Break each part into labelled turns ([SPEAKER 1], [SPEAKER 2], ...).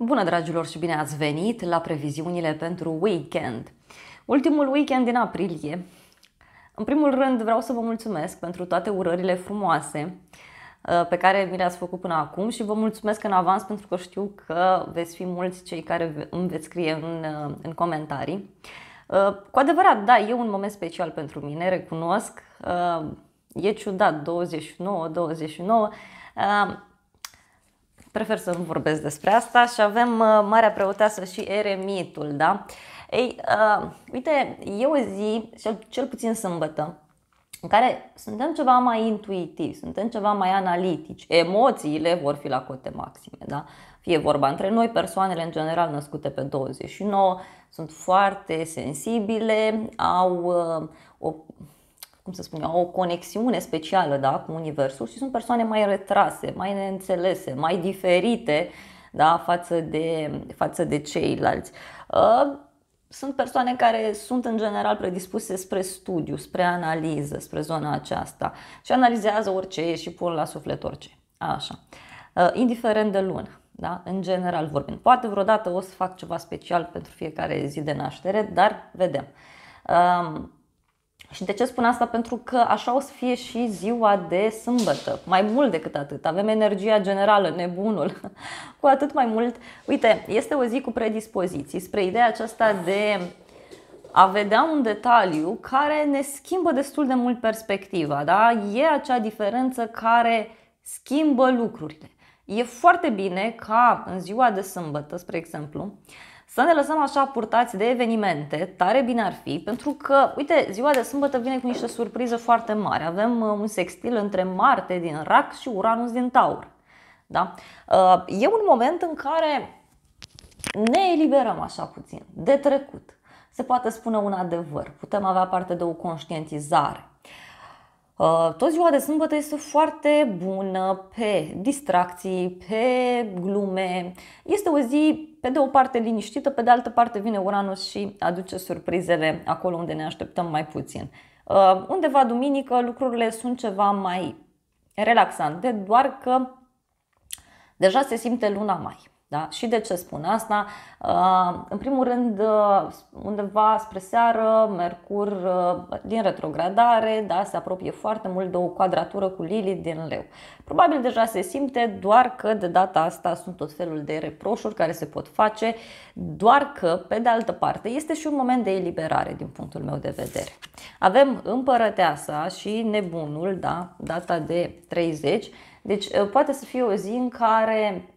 [SPEAKER 1] Bună dragilor și bine ați venit la previziunile pentru weekend. Ultimul weekend din aprilie. În primul rând vreau să vă mulțumesc pentru toate urările frumoase uh, pe care mi le-ați făcut până acum și vă mulțumesc în avans pentru că știu că veți fi mulți cei care îmi veți scrie în, uh, în comentarii. Uh, cu adevărat, da, e un moment special pentru mine, recunosc. E ciudat, 29, 29 prefer să nu vorbesc despre asta și avem uh, Marea Preoteasă și Eremitul, da? Ei, uh, uite, e o zi, cel, cel puțin sâmbătă, în care suntem ceva mai intuitivi, suntem ceva mai analitici, emoțiile vor fi la cote maxime, da? Fie vorba între noi, persoanele în general născute pe 29 sunt foarte sensibile, au uh, o cum să spun eu, o conexiune specială da, cu Universul și sunt persoane mai retrase, mai neînțelese, mai diferite da, față, de, față de ceilalți. Ă, sunt persoane care sunt în general predispuse spre studiu, spre analiză, spre zona aceasta și analizează orice și pun la suflet orice. Așa. Ă, indiferent de lună da? în general vorbind. Poate vreodată o să fac ceva special pentru fiecare zi de naștere, dar vedem. Și de ce spun asta? Pentru că așa o să fie și ziua de sâmbătă. Mai mult decât atât. Avem energia generală, nebunul. Cu atât mai mult. Uite, este o zi cu predispoziții spre ideea aceasta de a vedea un detaliu care ne schimbă destul de mult perspectiva. Da? E acea diferență care schimbă lucrurile. E foarte bine ca în ziua de sâmbătă, spre exemplu, să ne lăsăm așa purtați de evenimente, tare bine ar fi, pentru că, uite, ziua de sâmbătă vine cu niște surprize foarte mari. Avem uh, un sextil între Marte din Rac și Uranus din Taur. Da? Uh, e un moment în care ne eliberăm așa puțin de trecut. Se poate spune un adevăr, putem avea parte de o conștientizare. Uh, tot ziua de sâmbătă este foarte bună pe distracții, pe glume. Este o zi pe de o parte liniștită, pe de altă parte vine Uranus și aduce surprizele acolo unde ne așteptăm mai puțin. Uh, undeva duminică lucrurile sunt ceva mai relaxante, doar că deja se simte luna mai. Da? Și de ce spun asta? Uh, în primul rând, uh, undeva spre seară, Mercur uh, din retrogradare da, se apropie foarte mult de o quadratură cu Lili din leu. Probabil deja se simte, doar că de data asta sunt tot felul de reproșuri care se pot face, doar că, pe de altă parte, este și un moment de eliberare din punctul meu de vedere. Avem împărăteasa și nebunul, da, data de 30, deci poate să fie o zi în care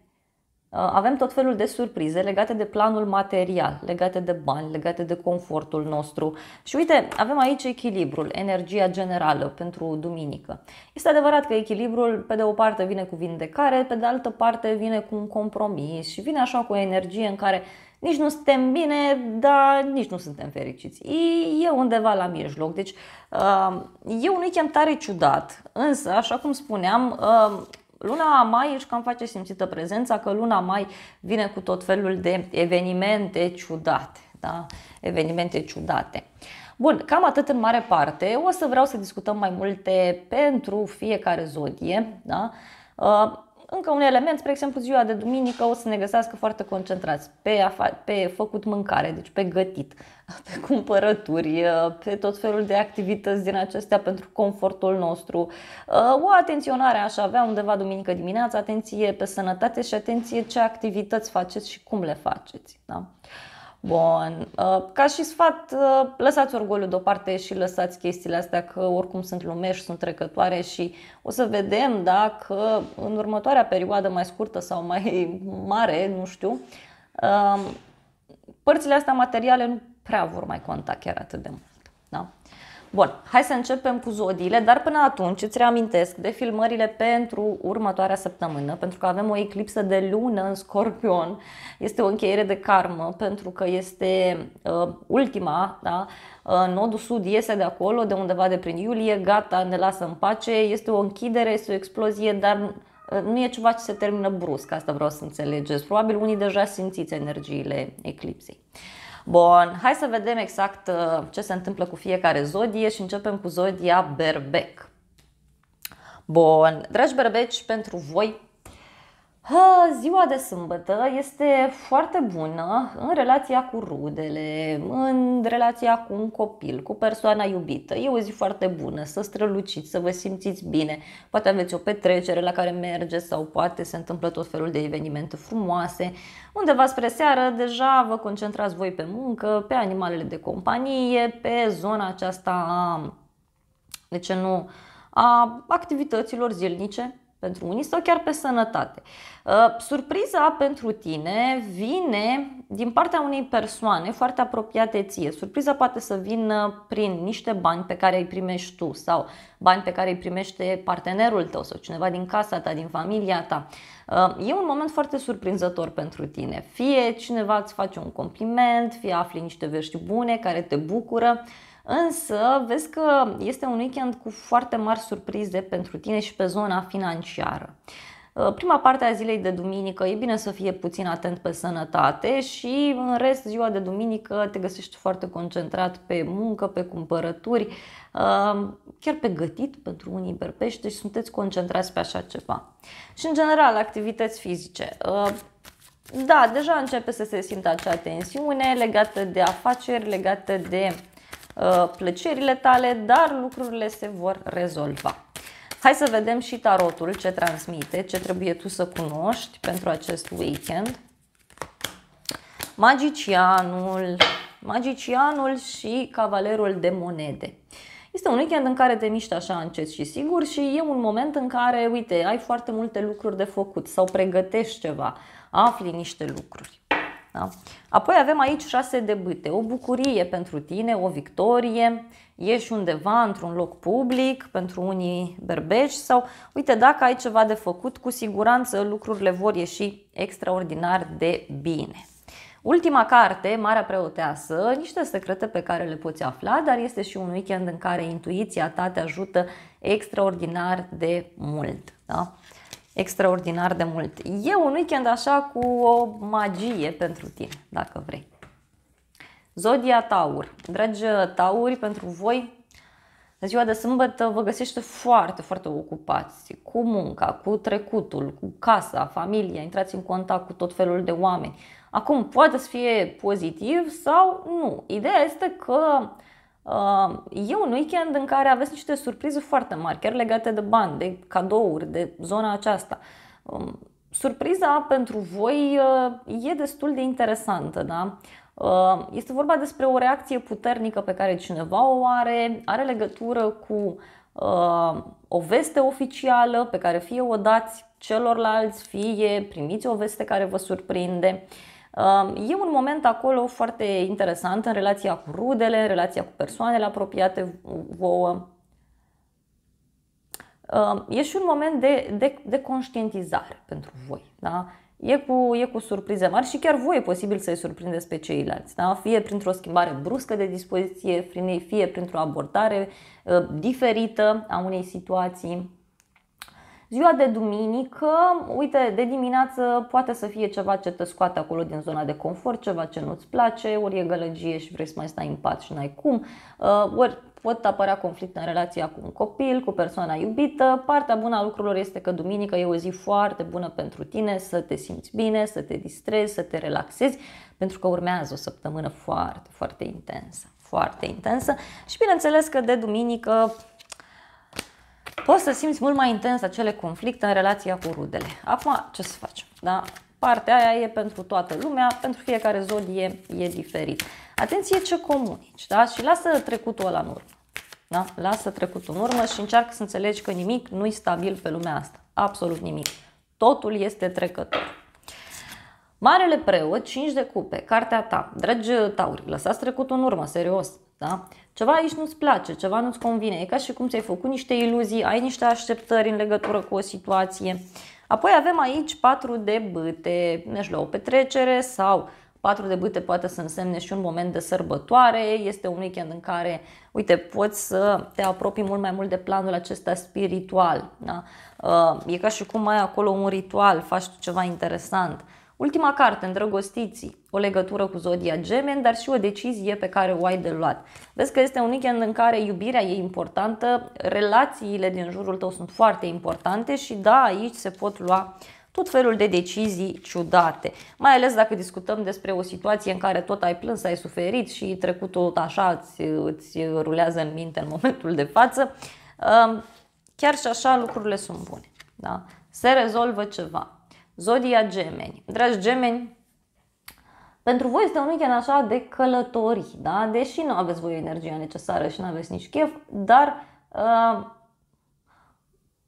[SPEAKER 1] Uh, avem tot felul de surprize legate de planul material, legate de bani, legate de confortul nostru. Și uite, avem aici echilibrul, energia generală pentru duminică. Este adevărat că echilibrul, pe de o parte, vine cu vindecare, pe de altă parte, vine cu un compromis și vine așa cu o energie în care nici nu suntem bine, dar nici nu suntem fericiți. E undeva la mijloc. Deci e un weekend tare ciudat, însă, așa cum spuneam, uh, Luna mai își cam face simțită prezența, că luna mai vine cu tot felul de evenimente ciudate. Da? Evenimente ciudate. Bun, cam atât în mare parte. O să vreau să discutăm mai multe pentru fiecare zodie. Da? Uh, încă un element, spre exemplu, ziua de duminică o să ne găsească foarte concentrați pe, afa- pe făcut mâncare, deci pe gătit, pe cumpărături, uh, pe tot felul de activități din acestea pentru confortul nostru. Uh, o atenționare aș avea undeva duminică dimineața, atenție pe sănătate și atenție ce activități faceți și cum le faceți. Da? Bun. Uh, ca și sfat, uh, lăsați orgoliul deoparte și lăsați chestiile astea că oricum sunt lumești, sunt trecătoare și o să vedem dacă în următoarea perioadă mai scurtă sau mai mare, nu știu, uh, părțile astea materiale nu prea vor mai conta chiar atât de mult. Da? Bun, hai să începem cu zodiile, dar până atunci îți reamintesc de filmările pentru următoarea săptămână, pentru că avem o eclipsă de lună în Scorpion. Este o încheiere de karmă, pentru că este uh, ultima, da? Uh, nodul sud iese de acolo, de undeva de prin iulie, gata, ne lasă în pace, este o închidere, este o explozie, dar uh, nu e ceva ce se termină brusc, asta vreau să înțelegeți. Probabil unii deja simțiți energiile eclipsei. Uh, Bun, hai să vedem exact uh, ce se întâmplă cu fiecare zodie și începem cu zodia berbec. Bun, dragi berbeci, pentru voi Ziua de sâmbătă este foarte bună în relația cu rudele, în relația cu un copil, cu persoana iubită. E o zi foarte bună, să străluciți, să vă simțiți bine. Poate aveți o petrecere la care mergeți sau poate se întâmplă tot felul de evenimente frumoase. Undeva spre seară deja vă concentrați voi pe muncă, pe animalele de companie, pe zona aceasta de ce nu, a activităților zilnice, pentru unii sau chiar pe sănătate. Uh, surpriza pentru tine vine din partea unei persoane foarte apropiate ție. Surpriza poate să vină prin niște bani pe care îi primești tu sau bani pe care îi primește partenerul tău sau cineva din casa ta, din familia ta. Uh, e un moment foarte surprinzător pentru tine. Fie cineva îți face un compliment, fie afli niște vești bune care te bucură, Însă, vezi că este un weekend cu foarte mari surprize pentru tine și pe zona financiară. Uh, prima parte a zilei de duminică e bine să fie puțin atent pe sănătate și în rest ziua de duminică te găsești foarte concentrat pe muncă, pe cumpărături, uh, chiar pe gătit pentru unii berbești, și deci sunteți concentrați pe așa ceva. Și în general activități fizice. Uh, da, deja începe să se simtă acea tensiune legată de afaceri, legată de Uh, plăcerile tale, dar lucrurile se vor rezolva. Hai să vedem și tarotul ce transmite, ce trebuie tu să cunoști pentru acest weekend. Magicianul, magicianul și cavalerul de monede. Este un weekend în care te miști așa încet și sigur și e un moment în care, uite, ai foarte multe lucruri de făcut sau pregătești ceva, afli niște lucruri. Da? Apoi avem aici șase de bâte, o bucurie pentru tine, o victorie, ieși undeva într-un loc public, pentru unii berbeci sau uite dacă ai ceva de făcut, cu siguranță lucrurile vor ieși extraordinar de bine. Ultima carte, Marea Preoteasă, niște secrete pe care le poți afla, dar este și un weekend în care intuiția ta te ajută extraordinar de mult. Da? extraordinar de mult. E un weekend așa cu o magie pentru tine, dacă vrei. Zodia Taur. Dragi Tauri, pentru voi ziua de sâmbătă vă găsește foarte, foarte ocupați cu munca, cu trecutul, cu casa, familia, intrați în contact cu tot felul de oameni. Acum, poate să fie pozitiv sau nu. Ideea este că e un weekend în care aveți niște surprize foarte mari, chiar legate de bani, de cadouri, de zona aceasta. Surpriza pentru voi uh, e destul de interesantă, da? Uh, este vorba despre o reacție puternică pe care cineva o are, are legătură cu uh, o veste oficială pe care fie o dați celorlalți, fie primiți o veste care vă surprinde. Uh, E un moment acolo foarte interesant în relația cu rudele, în relația cu persoanele apropiate vouă. E și un moment de, de, de conștientizare pentru voi. Da? E cu, e cu surprize mari și chiar voi e posibil să-i surprindeți pe ceilalți. Da? Fie printr-o schimbare bruscă de dispoziție, fie printr-o abordare ă, diferită a unei situații. Ziua de duminică, uite, de dimineață poate să fie ceva ce te scoate acolo din zona de confort, ceva ce nu-ți place, ori e gălăgie și vrei să mai stai în pat și n-ai cum, uh, ori pot apărea conflicte în relația cu un copil, cu persoana iubită. Partea bună a lucrurilor este că duminică e o zi foarte bună pentru tine să te simți bine, să te distrezi, să te relaxezi, pentru că urmează o săptămână foarte, foarte intensă. Foarte intensă și bineînțeles că de duminică poți să simți mult mai intens acele conflicte în relația cu rudele. Acum, ce să facem? Da? Partea aia e pentru toată lumea, pentru fiecare zodie e diferit. Atenție ce comunici, da? Și lasă trecutul ăla în urmă. Da? Lasă trecutul în urmă și încearcă să înțelegi că nimic nu e stabil pe lumea asta. Absolut nimic. Totul este trecător. Marele preot, 5 de cupe, cartea ta, dragi tauri, lăsați trecutul în urmă, serios. Da? Ceva aici nu-ți place, ceva nu-ți convine. E ca și cum ți-ai făcut niște iluzii, ai niște așteptări în legătură cu o situație. Apoi avem aici patru de bâte, mergi deci la o petrecere sau patru de bâte poate să însemne și un moment de sărbătoare, este un weekend în care, uite, poți să te apropii mult mai mult de planul acesta spiritual. Da? Uh, e ca și cum ai acolo un ritual, faci ceva interesant Ultima carte, Îndrăgostiții, o legătură cu zodia gemeni, dar și o decizie pe care o ai de luat. Vezi că este un weekend în care iubirea e importantă, relațiile din jurul tău sunt foarte importante și da, aici se pot lua tot felul de decizii ciudate. Mai ales dacă discutăm despre o situație în care tot ai plâns, ai suferit și trecutul așa îți, îți rulează în minte în momentul de față, um, chiar și așa lucrurile sunt bune. Da? Se rezolvă ceva. Zodia Gemeni. Dragi gemeni, pentru voi este un weekend așa de călătorii, da? deși nu aveți voi energia necesară și nu aveți nici chef, dar uh,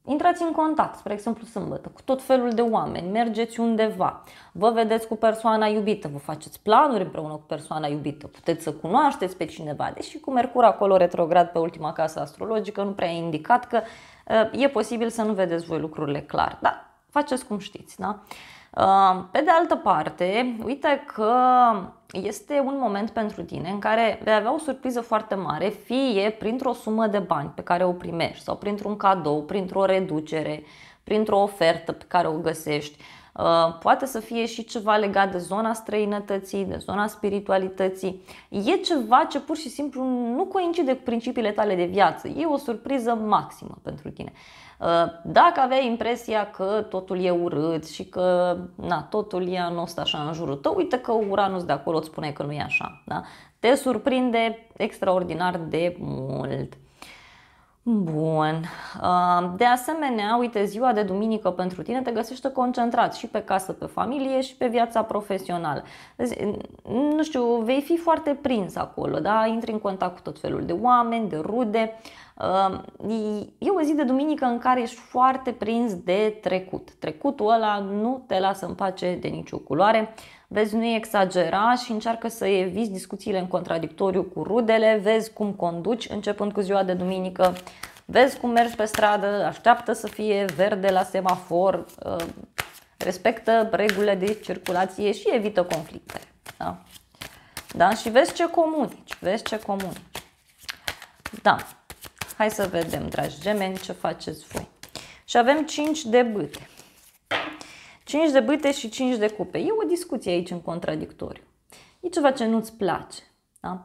[SPEAKER 1] intrați în contact, spre exemplu sâmbătă, cu tot felul de oameni, mergeți undeva, vă vedeți cu persoana iubită, vă faceți planuri împreună cu persoana iubită, puteți să cunoașteți pe cineva, deși cu Mercur acolo retrograd pe ultima casă astrologică nu prea e indicat că uh, e posibil să nu vedeți voi lucrurile clar, dar faceți cum știți. Da? Uh, pe de altă parte, uite că este un moment pentru tine în care vei avea o surpriză foarte mare, fie printr-o sumă de bani pe care o primești sau printr-un cadou, printr-o reducere, printr-o ofertă pe care o găsești Uh, poate să fie și ceva legat de zona străinătății, de zona spiritualității. E ceva ce pur și simplu nu coincide cu principiile tale de viață. E o surpriză maximă pentru tine. Uh, dacă aveai impresia că totul e urât și că na, totul e anost așa în jurul tău, uite că Uranus de acolo îți spune că nu e așa. Da? Te surprinde extraordinar de mult. Bun. Uh, de asemenea, uite, ziua de duminică pentru tine te găsește concentrat și pe casă, pe familie și pe viața profesională. Deci, nu știu, vei fi foarte prins acolo, da? Intri în contact cu tot felul de oameni, de rude. Uh, e o zi de duminică în care ești foarte prins de trecut. Trecutul ăla nu te lasă în pace de nicio culoare vezi, nu exagera și încearcă să eviți discuțiile în contradictoriu cu rudele, vezi cum conduci începând cu ziua de duminică, vezi cum mergi pe stradă, așteaptă să fie verde la semafor, uh, respectă regulile de circulație și evită conflicte. Da? Da? Și vezi ce comunici, vezi ce comunici. Da. Hai să vedem, dragi gemeni, ce faceți voi. Și avem 5 de bâte. 5 de bâte și 5 de cupe. E o discuție aici în contradictoriu. E ceva ce nu-ți place, da?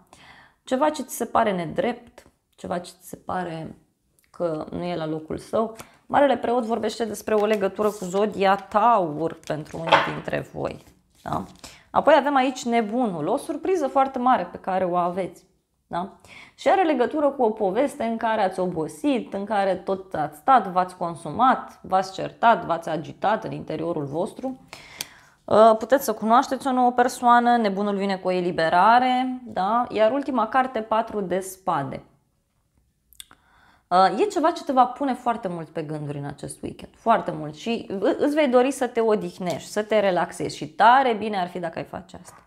[SPEAKER 1] ceva ce ți se pare nedrept, ceva ce ți se pare că nu e la locul său. Marele preot vorbește despre o legătură cu zodia Taur pentru unii dintre voi. Da? Apoi avem aici nebunul, o surpriză foarte mare pe care o aveți. Da? Și are legătură cu o poveste în care ați obosit, în care tot ați stat, v-ați consumat, v-ați certat, v-ați agitat în interiorul vostru. Uh, puteți să cunoașteți o nouă persoană, nebunul vine cu o eliberare, da? iar ultima carte, 4 de spade. Uh, e ceva ce te va pune foarte mult pe gânduri în acest weekend, foarte mult și îți vei dori să te odihnești, să te relaxezi și tare bine ar fi dacă ai face asta.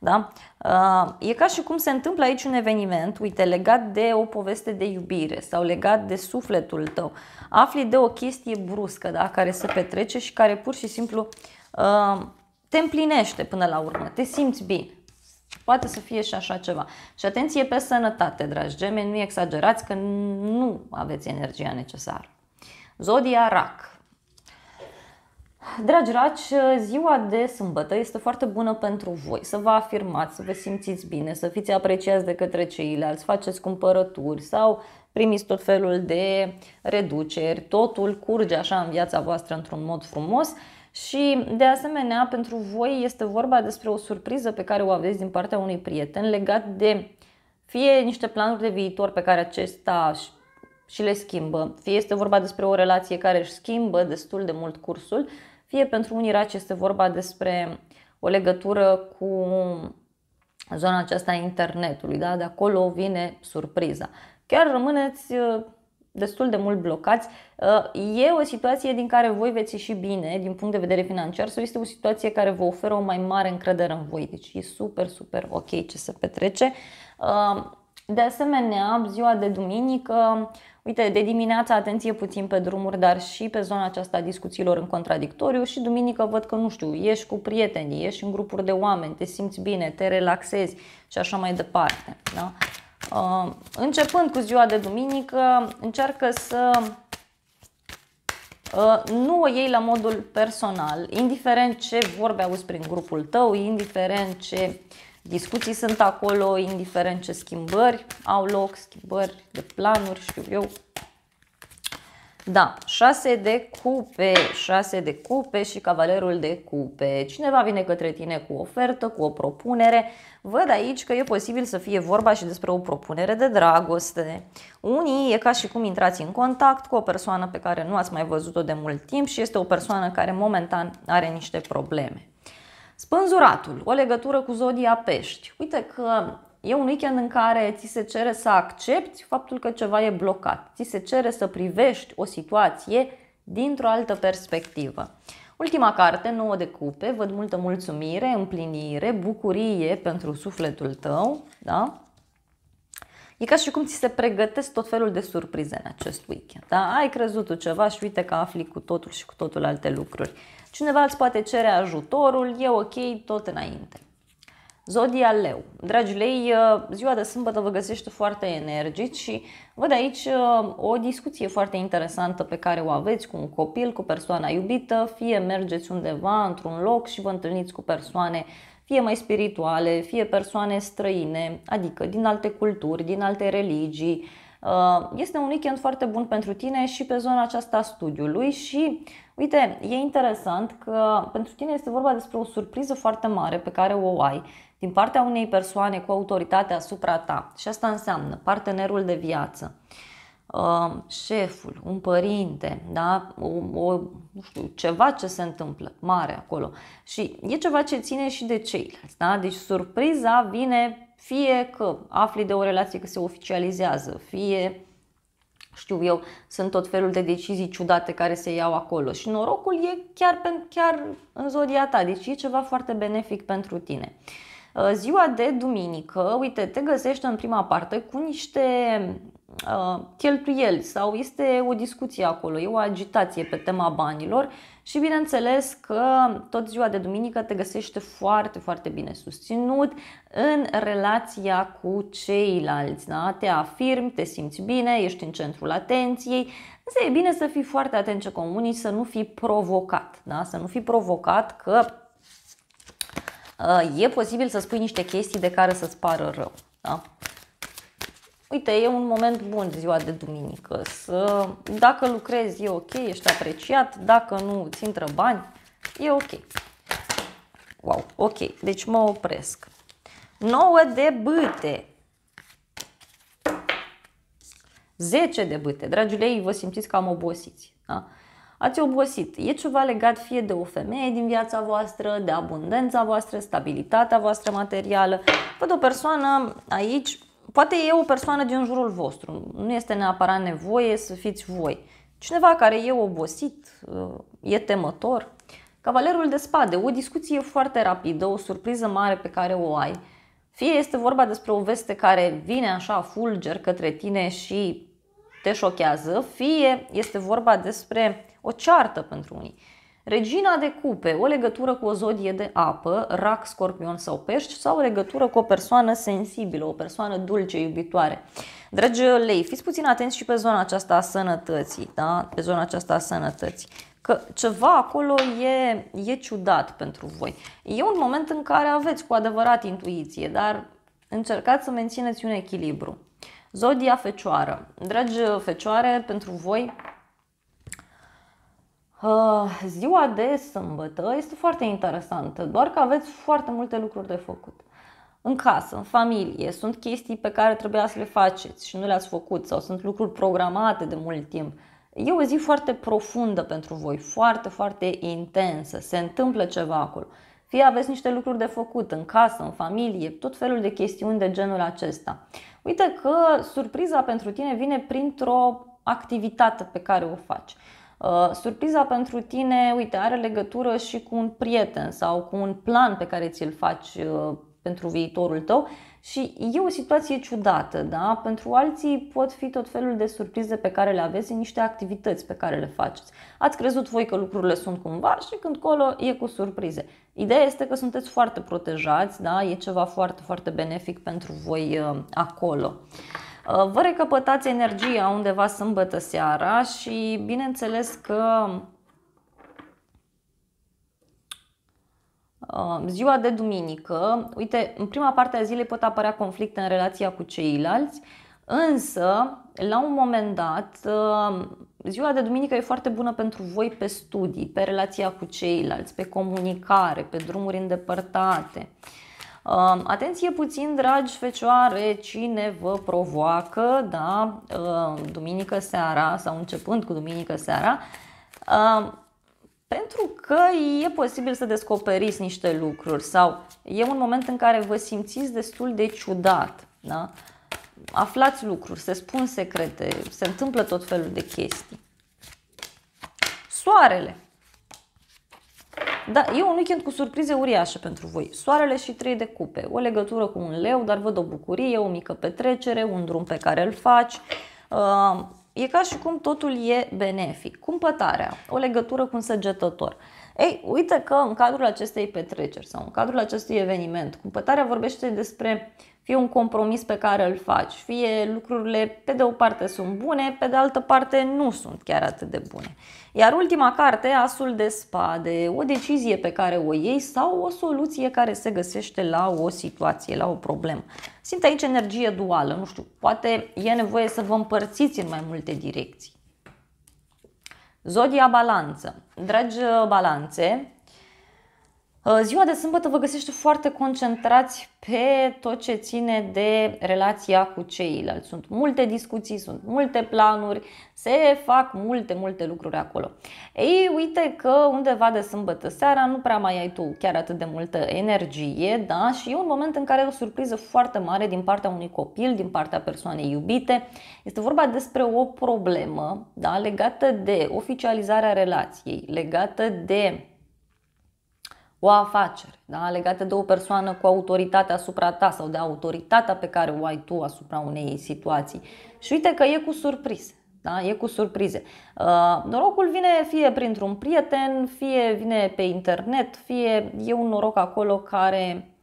[SPEAKER 1] Da? Uh, e ca și cum se întâmplă aici un eveniment, uite, legat de o poveste de iubire sau legat de sufletul tău. Afli de o chestie bruscă da? care se petrece și care pur și simplu uh, te împlinește până la urmă, te simți bine. Poate să fie și așa ceva. Și atenție pe sănătate, dragi gemeni, nu exagerați că nu aveți energia necesară. Zodia Rac. Dragi raci, ziua de sâmbătă este foarte bună pentru voi. Să vă afirmați, să vă simțiți bine, să fiți apreciați de către ceilalți, faceți cumpărături sau primiți tot felul de reduceri. Totul curge așa în viața voastră într-un mod frumos. Și de asemenea, pentru voi este vorba despre o surpriză pe care o aveți din partea unui prieten legat de fie niște planuri de viitor pe care acesta și le schimbă, fie este vorba despre o relație care își schimbă destul de mult cursul, fie pentru unii raci este vorba despre o legătură cu zona aceasta a internetului, da? de acolo vine surpriza. Chiar rămâneți uh, destul de mult blocați. Uh, e o situație din care voi veți ieși bine din punct de vedere financiar sau este o situație care vă oferă o mai mare încredere în voi. Deci e super, super ok ce se petrece. Uh, de asemenea, ziua de duminică Uite, de dimineață atenție puțin pe drumuri, dar și pe zona aceasta a discuțiilor în contradictoriu și duminică văd că, nu știu, ieși cu prietenii, ieși în grupuri de oameni, te simți bine, te relaxezi și așa mai departe. Da? Uh, începând cu ziua de duminică, încearcă să uh, nu o iei la modul personal, indiferent ce vorbe auzi prin grupul tău, indiferent ce uh, Discuții sunt acolo, indiferent ce schimbări au loc, schimbări de planuri, știu eu. Da, 6 de cupe, 6 de cupe și cavalerul de cupe. Cineva vine către tine cu o ofertă, cu o propunere. Văd aici că e posibil să fie vorba și despre o propunere de dragoste. Unii e ca și cum intrați în contact cu o persoană pe care nu ați mai văzut-o de mult timp și este o persoană care momentan are niște probleme. Spânzuratul, o legătură cu zodia pești. Uite că e un weekend în care ți se cere să accepti faptul că ceva e blocat. Ți se cere să privești o situație dintr-o altă perspectivă. Ultima carte, 9 de cupe, văd multă mulțumire, împlinire, bucurie pentru sufletul tău. Da? E ca și cum ți se pregătesc tot felul de surprize în acest weekend. Da? Ai crezut tu ceva și uite că afli cu totul și cu totul alte lucruri. Cineva îți poate cere ajutorul, e ok, tot înainte. Zodia Leu. Dragi lei, uh, ziua de sâmbătă vă găsește foarte energici și văd aici uh, o discuție foarte interesantă pe care o aveți cu un copil, cu persoana iubită, fie mergeți undeva într-un loc și vă întâlniți cu persoane fie mai spirituale, fie persoane străine, adică din alte culturi, din alte religii, Uh, este un weekend foarte bun pentru tine și pe zona aceasta studiului și uite, e interesant că pentru tine este vorba despre o surpriză foarte mare pe care o ai din partea unei persoane cu autoritate asupra ta și asta înseamnă partenerul de viață uh, șeful, un părinte, da? o, o, nu știu, ceva ce se întâmplă mare acolo. Și e ceva ce ține și de ceilalți. Da? Deci surpriza vine fie că afli de o relație că se oficializează, fie știu eu, sunt tot felul de decizii ciudate care se iau acolo și norocul e chiar, chiar în zodia ta, deci e ceva foarte benefic pentru tine. Uh, ziua de duminică, uite, te găsești în prima parte cu niște uh, cheltuieli sau este o discuție acolo, e o agitație pe tema banilor și bineînțeles că tot ziua de duminică te găsește foarte, foarte bine susținut în relația cu ceilalți. Da? Te afirmi, te simți bine, ești în centrul atenției, însă e bine să fii foarte atent ce comunici, să nu fii provocat, da? să nu fii provocat că uh, e posibil să spui niște chestii de care să-ți pară rău. Da? uite, e un moment bun ziua de duminică. Să, dacă lucrezi e ok, ești apreciat, dacă nu ți intră bani, e ok. Wow, ok, deci mă opresc. 9 de bâte. 10 de bâte. Dragilei, vă simțiți cam obosiți. Da? Ați obosit. E ceva legat fie de o femeie din viața voastră, de abundența voastră, stabilitatea voastră materială. Văd o persoană aici poate e o persoană din jurul vostru, nu este neapărat nevoie să fiți voi. Cineva care e obosit, e temător. Cavalerul de spade, o discuție foarte rapidă, o surpriză mare pe care o ai. Fie este vorba despre o veste care vine așa fulger către tine și te șochează, fie este vorba despre o ceartă pentru unii. Regina de cupe, o legătură cu o zodie de apă, rac, scorpion sau pești sau o legătură cu o persoană sensibilă, o persoană dulce, iubitoare. Dragi lei, fiți puțin atenți și pe zona aceasta a sănătății, da? pe zona aceasta a sănătății că ceva acolo e, e ciudat pentru voi. E un moment în care aveți cu adevărat intuiție, dar încercați să mențineți un echilibru. Zodia Fecioară. Dragi Fecioare, pentru voi Uh, ziua de sâmbătă este foarte interesantă, doar că aveți foarte multe lucruri de făcut. În casă, în familie, sunt chestii pe care trebuia să le faceți și nu le-ați făcut sau sunt lucruri programate de mult timp. E o zi foarte profundă pentru voi, foarte, foarte intensă. Se întâmplă ceva acolo. Fie aveți niște lucruri de făcut în casă, în familie, tot felul de chestiuni de genul acesta. Uite că surpriza pentru tine vine printr-o activitate pe care o faci. Uh, surpriza pentru tine, uite, are legătură și cu un prieten sau cu un plan pe care ți-l faci uh, pentru viitorul tău și e o situație ciudată, da? Pentru alții pot fi tot felul de surprize pe care le aveți în niște activități pe care le faceți. Ați crezut voi că lucrurile sunt cumva și când colo e cu surprize. Ideea este că sunteți foarte protejați, da? E ceva foarte, foarte benefic pentru voi uh, acolo. Uh, vă recapătați energia undeva sâmbătă seara și bineînțeles că uh, ziua de duminică, uite, în prima parte a zilei pot apărea conflicte în relația cu ceilalți, însă, la un moment dat, uh, ziua de duminică e foarte bună pentru voi pe studii, pe relația cu ceilalți, pe comunicare, pe drumuri îndepărtate. Uh, Atenție puțin, dragi fecioare, cine vă provoacă, da, duminică seara sau începând cu duminică seara, pentru că e posibil să descoperiți niște lucruri sau e un moment în care vă simțiți destul de ciudat, da? aflați lucruri, se spun secrete, se întâmplă tot felul de chestii. Soarele da, e un weekend cu surprize uriașe pentru voi. Soarele și trei de cupe, o legătură cu un leu, dar văd o bucurie, o mică petrecere, un drum pe care îl faci. Uh, e ca și cum totul e benefic. Cumpătarea, o legătură cu un săgetător. Ei, uite că în cadrul acestei petreceri sau în cadrul acestui eveniment, cumpătarea vorbește despre fie un compromis pe care îl faci, fie lucrurile pe de o parte sunt bune, pe de altă parte nu sunt chiar atât de bune. Iar ultima carte, Asul de spade, o decizie pe care o iei sau o soluție care se găsește la o situație, la o problemă. Simt aici energie duală, nu știu, poate e nevoie să vă împărțiți în mai multe direcții. Zodia Balanță. Dragi uh, balanțe, Uh, ziua de sâmbătă vă găsește foarte concentrați pe tot ce ține de relația cu ceilalți. Sunt multe discuții, sunt multe planuri, se fac multe, multe lucruri acolo. Ei, uite că undeva de sâmbătă seara nu prea mai ai tu chiar atât de multă energie, da? Și e un moment în care e o surpriză foarte mare din partea unui copil, din partea persoanei iubite. Este vorba despre o problemă, da? Legată de oficializarea relației, legată de o afacere da? legată de o persoană cu autoritatea asupra ta sau de autoritatea pe care o ai tu asupra unei situații. Și uite că e cu surprize. Da? E cu surprize. Uh, norocul vine fie printr-un prieten, fie vine pe internet, fie e un noroc acolo care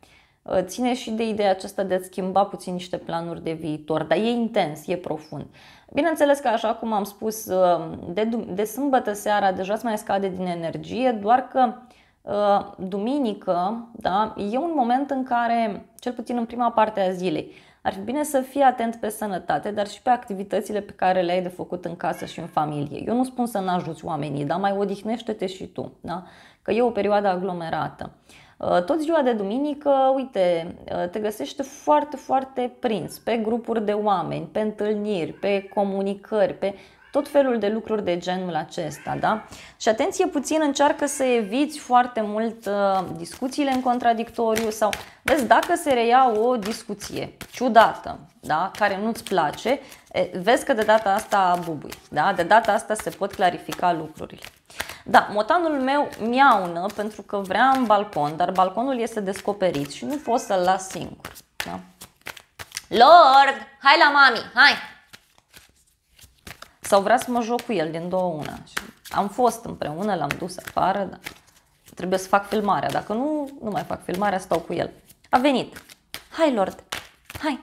[SPEAKER 1] uh, ține și de ideea aceasta de a schimba puțin niște planuri de viitor, dar e intens, e profund. Bineînțeles că, așa cum am spus, uh, de, de sâmbătă seara deja se mai scade din energie, doar că uh, Uh, duminică, da, e un moment în care, cel puțin în prima parte a zilei, ar fi bine să fii atent pe sănătate, dar și pe activitățile pe care le ai de făcut în casă și în familie. Eu nu spun să n-ajuți oamenii, dar mai odihnește-te și tu, da? că e o perioadă aglomerată. Uh, tot ziua de duminică, uite, uh, te găsește foarte, foarte prins pe grupuri de oameni, pe întâlniri, pe comunicări, pe tot felul de lucruri de genul acesta. Da? Și atenție puțin, încearcă să eviți foarte mult uh, discuțiile în contradictoriu sau, vezi, dacă se reia o discuție ciudată, da? care nu-ți place, vezi că de data asta bubui, da? de data asta se pot clarifica lucrurile. Da, motanul meu miaună pentru că vrea un balcon, dar balconul este descoperit și nu pot să-l las singur. Da? Lord, hai la mami, hai! sau vrea să mă joc cu el din două una. Și am fost împreună, l-am dus afară, dar trebuie să fac filmarea. Dacă nu, nu mai fac filmarea, stau cu el. A venit. Hai, Lord, hai.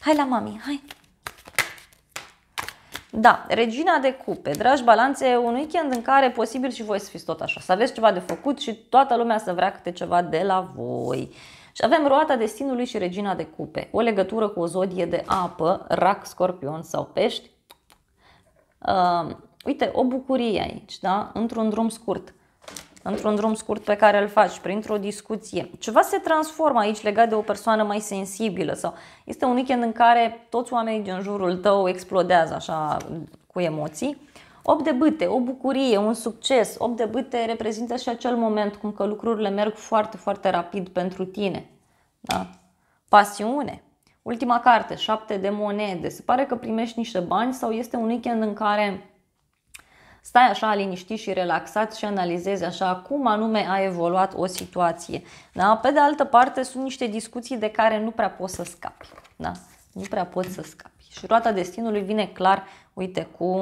[SPEAKER 1] Hai la mami, hai. Da, regina de cupe, dragi balanțe, un weekend în care posibil și voi să fiți tot așa, să aveți ceva de făcut și toată lumea să vrea câte ceva de la voi. Și avem roata destinului și regina de cupe, o legătură cu o zodie de apă, rac, scorpion sau pești. Uh, uite, o bucurie aici, da? într-un drum scurt, într-un drum scurt pe care îl faci, printr-o discuție. Ceva se transformă aici legat de o persoană mai sensibilă sau este un weekend în care toți oamenii din jurul tău explodează așa cu emoții 8 de bâte, o bucurie, un succes, 8 de bâte reprezintă și acel moment cum că lucrurile merg foarte, foarte rapid pentru tine. Da? Pasiune. Ultima carte, 7 de monede. Se pare că primești niște bani sau este un weekend în care stai așa liniștit și relaxat și analizezi așa cum anume a evoluat o situație. Da? Pe de altă parte sunt niște discuții de care nu prea poți să scapi. Da? Nu prea poți să scapi. Și roata destinului vine clar, uite, cu,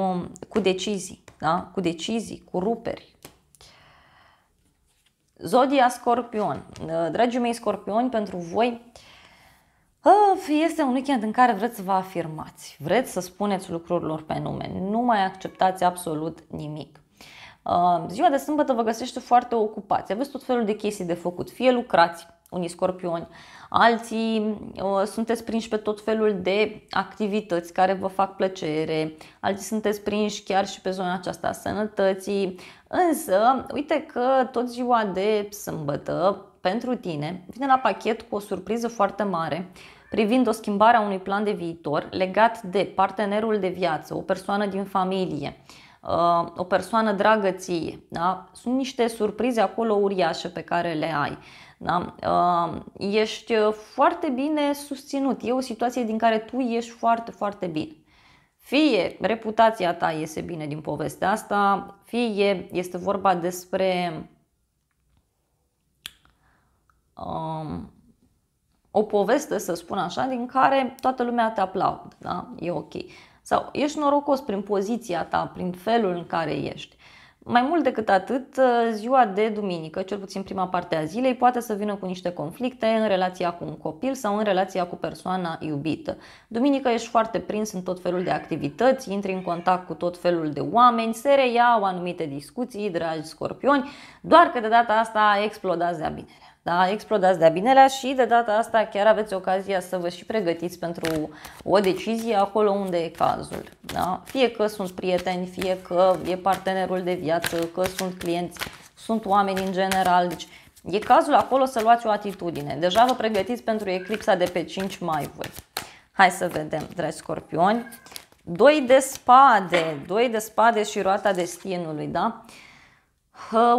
[SPEAKER 1] cu decizii, da? cu decizii, cu ruperi. Zodia Scorpion. Dragii mei scorpioni, pentru voi ah, este un weekend în care vreți să vă afirmați, vreți să spuneți lucrurilor pe nume, nu mai acceptați absolut nimic. Ah, ziua de sâmbătă vă găsește foarte ocupați, aveți tot felul de chestii de făcut, fie lucrați, unii scorpioni, alții uh, sunteți prinși pe tot felul de activități care vă fac plăcere, alții sunteți prinși chiar și pe zona aceasta a sănătății, însă uite că tot ziua de sâmbătă pentru tine vine la pachet cu o surpriză foarte mare privind o schimbare a unui plan de viitor legat de partenerul de viață, o persoană din familie, uh, o persoană dragă ție. Da? Sunt niște surprize acolo uriașe pe care le ai. Da? Uh, ești uh, foarte bine susținut. E o situație din care tu ești foarte, foarte bine. Fie reputația ta iese bine din povestea asta, fie este vorba despre um, o poveste, să spun așa, din care toată lumea te aplaudă, da? e ok. Sau ești norocos prin poziția ta, prin felul în care ești. Mai mult decât atât, ă, ziua de duminică, cel puțin prima parte a zilei, poate să vină cu niște conflicte în relația cu un copil sau în relația cu persoana iubită. Duminică ești foarte prins în tot felul de activități, intri în contact cu tot felul de oameni, se reiau anumite discuții, dragi scorpioni, doar că de data asta explodează bine. abinere da? explodați de-a binelea și de data asta chiar aveți ocazia să vă și pregătiți pentru o decizie acolo unde e cazul. Da? Fie că sunt prieteni, fie că e partenerul de viață, că sunt clienți, sunt oameni în general. Deci e cazul acolo să luați o atitudine. Deja vă pregătiți pentru eclipsa de pe 5 mai voi. Hai să vedem, dragi scorpioni. Doi de spade, doi de spade și roata destinului, da? Uh,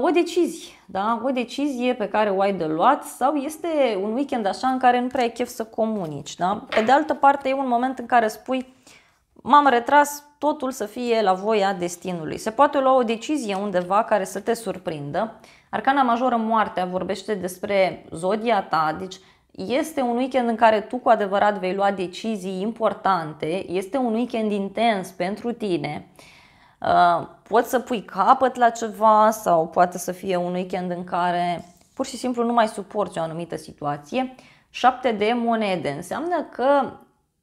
[SPEAKER 1] o decizie, da? o decizie pe care o ai de luat sau este un weekend așa în care nu prea ai chef să comunici. Da? Pe de altă parte, e un moment în care spui m-am retras, totul să fie la voia destinului. Se poate lua o decizie undeva care să te surprindă. Arcana majoră moartea vorbește despre zodia ta, deci este un weekend în care tu cu adevărat vei lua decizii importante, este un weekend intens pentru tine Uh, poți să pui capăt la ceva sau poate să fie un weekend în care pur și simplu nu mai suporți o anumită situație. 7 de monede înseamnă că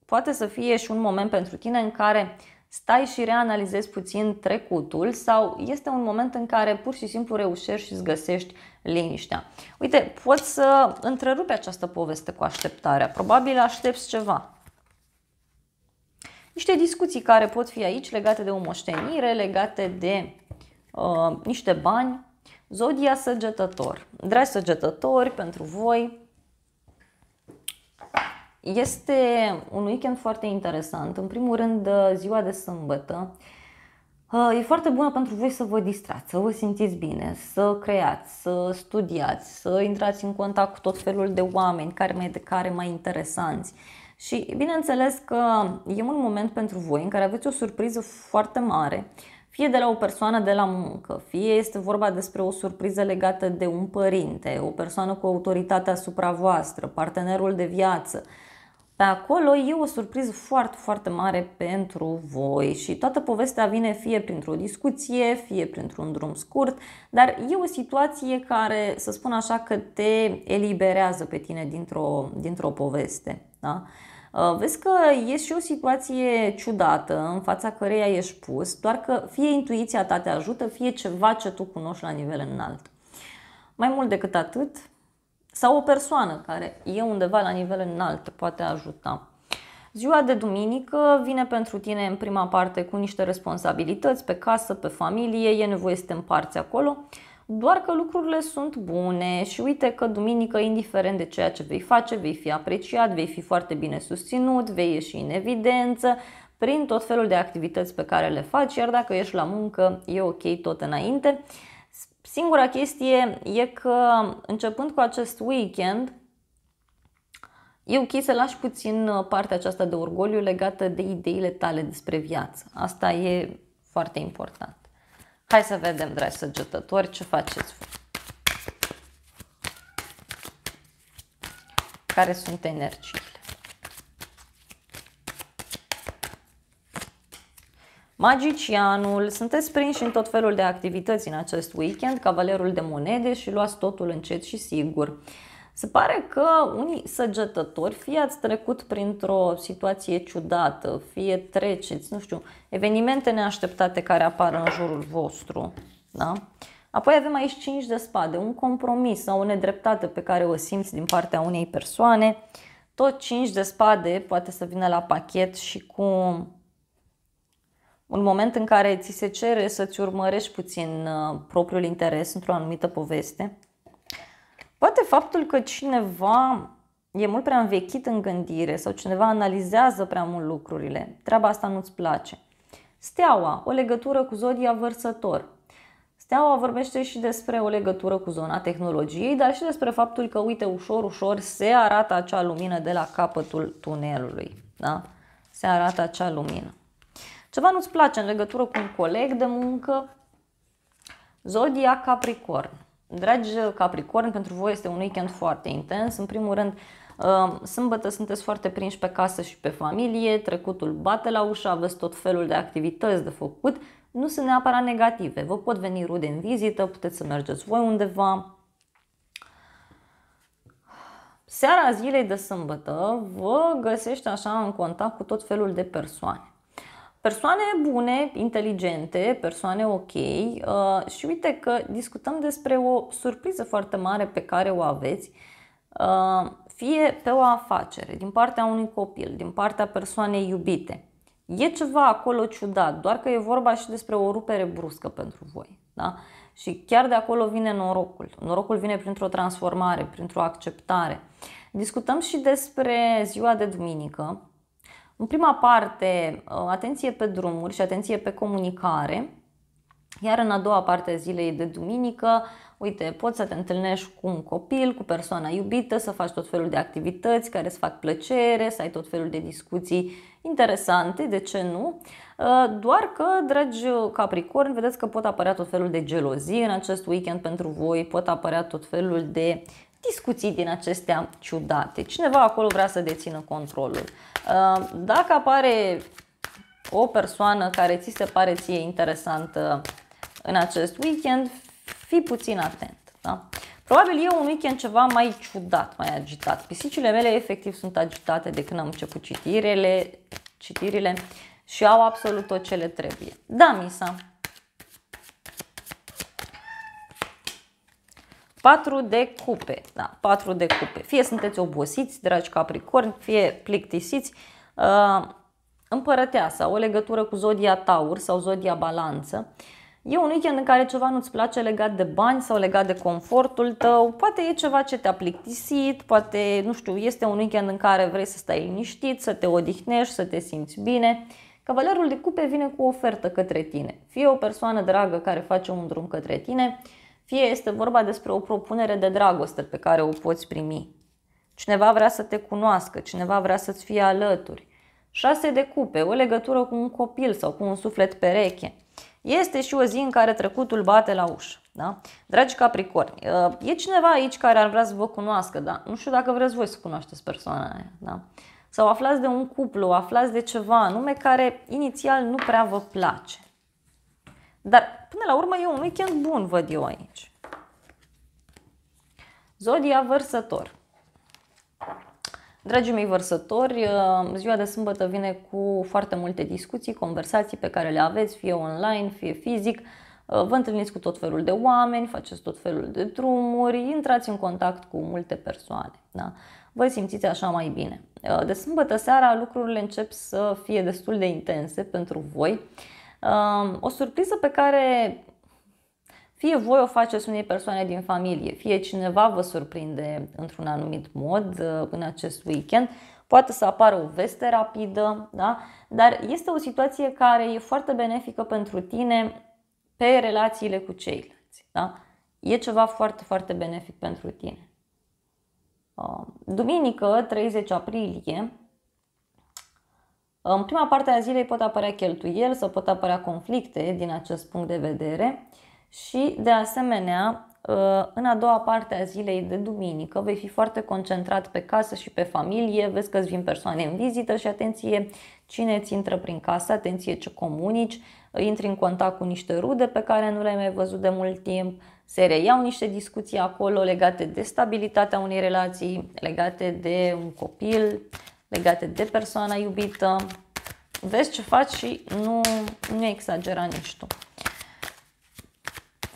[SPEAKER 1] poate să fie și un moment pentru tine în care stai și reanalizezi puțin trecutul sau este un moment în care pur și simplu reușești și îți găsești liniștea. Uite, poți să întrerupi această poveste cu așteptarea. Probabil aștepți ceva niște discuții care pot fi aici legate de o moștenire, legate de uh, niște bani. Zodia săgetător. Dragi săgetători, pentru voi este un weekend foarte interesant. În primul rând, uh, ziua de sâmbătă. Uh, e foarte bună pentru voi să vă distrați, să vă simțiți bine, să creați, să studiați, să intrați în contact cu tot felul de oameni care mai care mai interesanți și bineînțeles că e un moment pentru voi în care aveți o surpriză foarte mare, fie de la o persoană de la muncă, fie este vorba despre o surpriză legată de un părinte, o persoană cu autoritate asupra voastră, partenerul de viață. Pe acolo e o surpriză foarte, foarte mare pentru voi și toată povestea vine fie printr-o discuție, fie printr-un drum scurt, dar e o situație care, să spun așa, că te eliberează pe tine dintr-o, dintr-o poveste. Da? Uh, vezi că e și o situație ciudată în fața căreia ești pus, doar că fie intuiția ta te ajută, fie ceva ce tu cunoști la nivel înalt. Mai mult decât atât, sau o persoană care e undeva la nivel înalt poate ajuta. Ziua de duminică vine pentru tine în prima parte cu niște responsabilități pe casă, pe familie, e nevoie să te împarți acolo doar că lucrurile sunt bune și uite că duminică, indiferent de ceea ce vei face, vei fi apreciat, vei fi foarte bine susținut, vei ieși în evidență, prin tot felul de activități pe care le faci, iar dacă ești la muncă, e ok tot înainte. Singura chestie e că începând cu acest weekend, E ok să lași puțin uh, partea aceasta de orgoliu legată de ideile tale despre viață. Asta e foarte important. Hai să vedem, dragi săgetători, ce faceți voi. Care sunt energiile. Magicianul, sunteți prinși în tot felul de activități în acest weekend, cavalerul de monede și luați totul încet și sigur. Uh, se pare că unii săgetători, fie ați trecut printr-o situație ciudată, fie treceți, nu știu, evenimente neașteptate care apar în jurul vostru, da? Apoi avem aici 5 de spade, un compromis sau o nedreptate pe care o simți din partea unei persoane. Tot 5 de spade poate să vină la pachet și cu un moment în care ți se cere să-ți urmărești puțin uh, propriul interes într-o anumită poveste. Poate faptul că cineva e mult prea învechit în gândire sau cineva analizează prea mult lucrurile, treaba asta nu-ți place. Steaua, o legătură cu zodia vărsător. Steaua vorbește și despre o legătură cu zona tehnologiei, dar și despre faptul că, uite, ușor, ușor se arată acea lumină de la capătul tunelului. Da? Se arată acea lumină. Ceva nu-ți place în legătură cu un coleg de muncă? Zodia Capricorn. Dragi Capricorn, pentru voi este un weekend foarte intens. În primul rând, uh, sâmbătă sunteți foarte prinși pe casă și pe familie, trecutul bate la ușa, aveți tot felul de activități de făcut, nu sunt neapărat negative. Vă pot veni rude în vizită, puteți să mergeți voi undeva. Seara zilei de sâmbătă vă găsește așa în contact cu tot felul de persoane persoane bune, inteligente, persoane ok uh, și uite că discutăm despre o surpriză foarte mare pe care o aveți, uh, fie pe o afacere, din partea unui copil, din partea persoanei iubite. E ceva acolo ciudat, doar că e vorba și despre o rupere bruscă pentru voi. Da? Și chiar de acolo vine norocul. Norocul vine printr-o transformare, printr-o acceptare. Discutăm și despre ziua de duminică, în prima parte, uh, atenție pe drumuri și atenție pe comunicare, iar în a doua parte a zilei de duminică, uite, poți să te întâlnești cu un copil, cu persoana iubită, să faci tot felul de activități care îți fac plăcere, să ai tot felul de discuții interesante, de ce nu? Uh, doar că, dragi Capricorn, vedeți că pot apărea tot felul de gelozie în acest weekend pentru voi, pot apărea tot felul de discuții din acestea ciudate. Cineva acolo vrea să dețină controlul. Uh, dacă apare o persoană care ți se pare ție interesantă în acest weekend, fii puțin atent. Da? Probabil e un weekend ceva mai ciudat, mai agitat. Pisicile mele efectiv sunt agitate de când am început citirile, citirile și au absolut tot ce le trebuie. Da, Misa, 4 de cupe. Da, 4 de cupe. Fie sunteți obosiți, dragi capricorni, fie plictisiți. Uh, împărăteasa, o legătură cu zodia Taur sau zodia Balanță. E un weekend în care ceva nu-ți place legat de bani sau legat de confortul tău, poate e ceva ce te-a plictisit, poate, nu știu, este un weekend în care vrei să stai liniștit, să te odihnești, să te simți bine. Cavalerul de cupe vine cu o ofertă către tine. Fie o persoană dragă care face un drum către tine, fie este vorba despre o propunere de dragoste pe care o poți primi. Cineva vrea să te cunoască, cineva vrea să-ți fie alături. Șase de cupe, o legătură cu un copil sau cu un suflet pereche. Este și o zi în care trecutul bate la ușă. Da? Dragi Capricorni, uh, e cineva aici care ar vrea să vă cunoască, dar nu știu dacă vreți voi să cunoașteți persoana aia. Da? Sau aflați de un cuplu, aflați de ceva, nume care inițial nu prea vă place. Dar, până la urmă, e un weekend bun, văd eu aici. Zodia vărsător. Dragii mei vărsători, uh, ziua de sâmbătă vine cu foarte multe discuții, conversații pe care le aveți, fie online, fie fizic. Uh, vă întâlniți cu tot felul de oameni, faceți tot felul de drumuri, intrați în contact cu multe persoane. Da? Vă simțiți așa mai bine. Uh, de sâmbătă seara lucrurile încep să fie destul de intense pentru voi o surpriză pe care fie voi o faceți unei persoane din familie, fie cineva vă surprinde într-un anumit mod uh, în acest weekend, poate să apară o veste rapidă, da? dar este o situație care e foarte benefică pentru tine pe relațiile cu ceilalți. Da? E ceva foarte, foarte benefic pentru tine. Duminică, 30 aprilie, în prima parte a zilei pot apărea cheltuieli sau pot apărea conflicte din acest punct de vedere și, de asemenea, ă, în a doua parte a zilei de duminică vei fi foarte concentrat pe casă și pe familie, vezi că îți vin persoane în vizită și atenție cine ți intră prin casă, atenție ce comunici, intri în contact cu niște rude pe care nu le-ai mai văzut de mult timp, se reiau niște discuții acolo legate de stabilitatea unei relații, legate de un copil, legate de persoana iubită. Vezi ce faci și nu, nu exagera nici tu.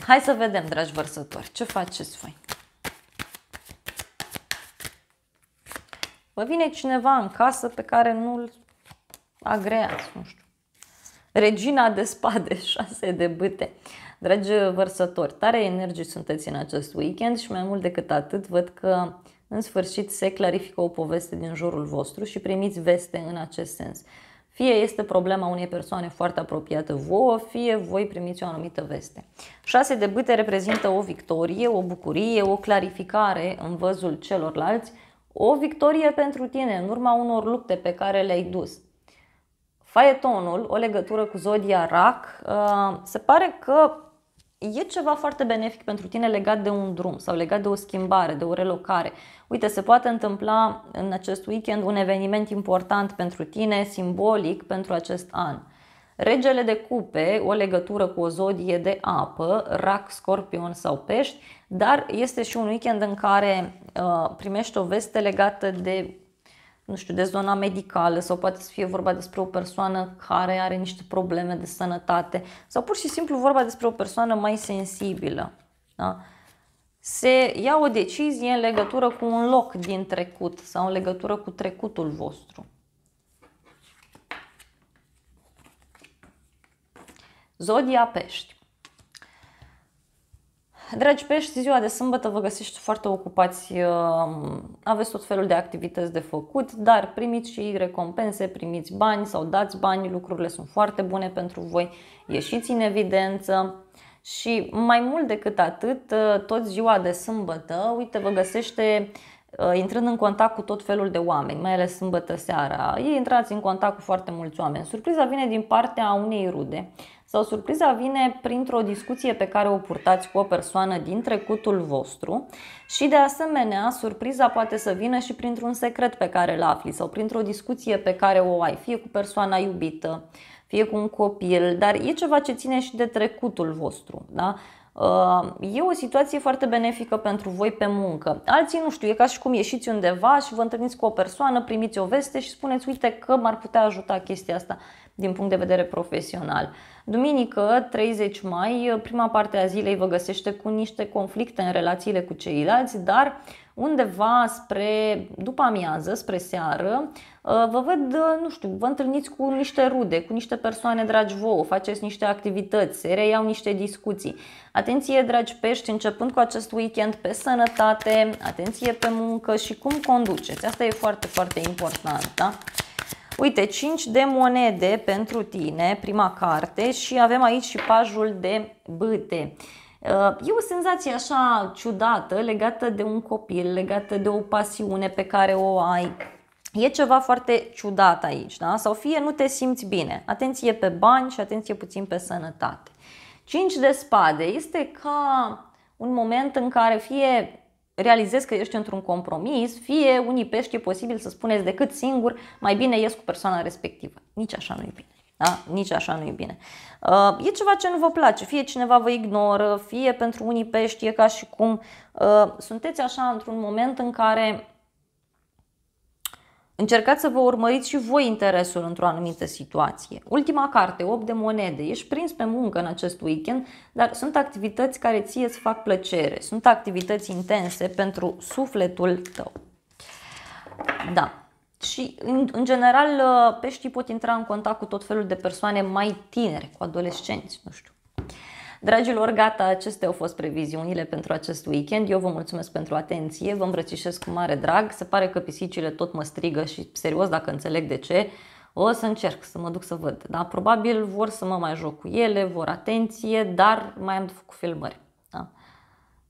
[SPEAKER 1] Hai să vedem, dragi vărsători, ce faceți voi. Vă vine cineva în casă pe care nu-l agreați, nu știu. Regina de spade, șase de bâte. Dragi vărsători, tare energii sunteți în acest weekend și mai mult decât atât văd că în sfârșit se clarifică o poveste din jurul vostru și primiți veste în acest sens. Fie este problema unei persoane foarte apropiată vouă, fie voi primiți o anumită veste. Șase de bâte reprezintă o victorie, o bucurie, o clarificare în văzul celorlalți, o victorie pentru tine în urma unor lupte pe care le-ai dus. Faetonul, o legătură cu zodia RAC, uh, se pare că e ceva foarte benefic pentru tine legat de un drum sau legat de o schimbare, de o relocare. Uite, se poate întâmpla în acest weekend un eveniment important pentru tine, simbolic pentru acest an. Regele de cupe, o legătură cu o zodie de apă, rac, scorpion sau pești, dar este și un weekend în care uh, primești o veste legată de nu știu, de zona medicală sau poate să fie vorba despre o persoană care are niște probleme de sănătate sau pur și simplu vorba despre o persoană mai sensibilă. Da? Se ia o decizie în legătură cu un loc din trecut sau în legătură cu trecutul vostru. Zodia Pești. Dragi pești, ziua de sâmbătă vă găsiți foarte ocupați, um, aveți tot felul de activități de făcut, dar primiți și recompense, primiți bani sau dați bani, lucrurile sunt foarte bune pentru voi, ieșiți în evidență. Și mai mult decât atât, uh, tot ziua de sâmbătă, uite, vă găsește uh, intrând în contact cu tot felul de oameni, mai ales sâmbătă seara. Ei intrați în contact cu foarte mulți oameni. Surpriza vine din partea unei rude sau surpriza vine printr-o discuție pe care o purtați cu o persoană din trecutul vostru și de asemenea surpriza poate să vină și printr-un secret pe care îl afli sau printr-o discuție pe care o ai, fie cu persoana iubită, fie cu un copil, dar e ceva ce ține și de trecutul vostru. Da? Uh, e o situație foarte benefică pentru voi pe muncă. Alții, nu știu, e ca și cum ieșiți undeva și vă întâlniți cu o persoană, primiți o veste și spuneți, uite că m-ar putea ajuta chestia asta din punct de vedere profesional. Duminică, 30 mai, prima parte a zilei vă găsește cu niște conflicte în relațiile cu ceilalți, dar undeva spre după amiază, spre seară, uh, vă văd, uh, nu știu, vă întâlniți cu niște rude, cu niște persoane dragi vouă, faceți niște activități, se reiau niște discuții. Atenție, dragi pești, începând cu acest weekend pe sănătate, atenție pe muncă și cum conduceți. Asta e foarte, foarte important, da? Uite, 5 de monede pentru tine, prima carte și avem aici și pajul de bâte. Uh, e o senzație așa ciudată legată de un copil, legată de o pasiune pe care o ai. E ceva foarte ciudat aici, da? Sau fie nu te simți bine. Atenție pe bani și atenție puțin pe sănătate. 5 de spade este ca un moment în care fie realizezi că ești într-un compromis, fie unii pești e posibil să spuneți decât singur, mai bine ies cu persoana respectivă. Nici așa nu e bine. Da? Nici așa nu e bine. Uh, e ceva ce nu vă place, fie cineva vă ignoră, fie pentru unii pești e ca și cum uh, sunteți așa într-un moment în care Încercați să vă urmăriți și voi interesul într-o anumită situație. Ultima carte, 8 de monede. Ești prins pe muncă în acest weekend, dar sunt activități care ție îți fac plăcere. Sunt activități intense pentru sufletul tău. Da. Și, în, în general, uh, peștii pot intra în contact cu tot felul de persoane mai tinere, cu adolescenți, nu știu. Dragilor, gata, acestea au fost previziunile pentru acest weekend. Eu vă mulțumesc pentru atenție, vă îmbrățișez cu mare drag. Se pare că pisicile tot mă strigă și, serios, dacă înțeleg de ce, o să încerc să mă duc să văd. Dar probabil vor să mă mai joc cu ele, vor atenție, dar mai am de făcut filmări. Da?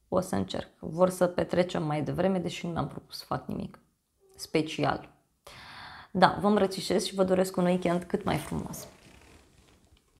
[SPEAKER 1] O să încerc. Vor să petrecem mai devreme, deși nu mi-am propus să fac nimic special. Da, vă îmbrățișez și vă doresc un weekend cât mai frumos.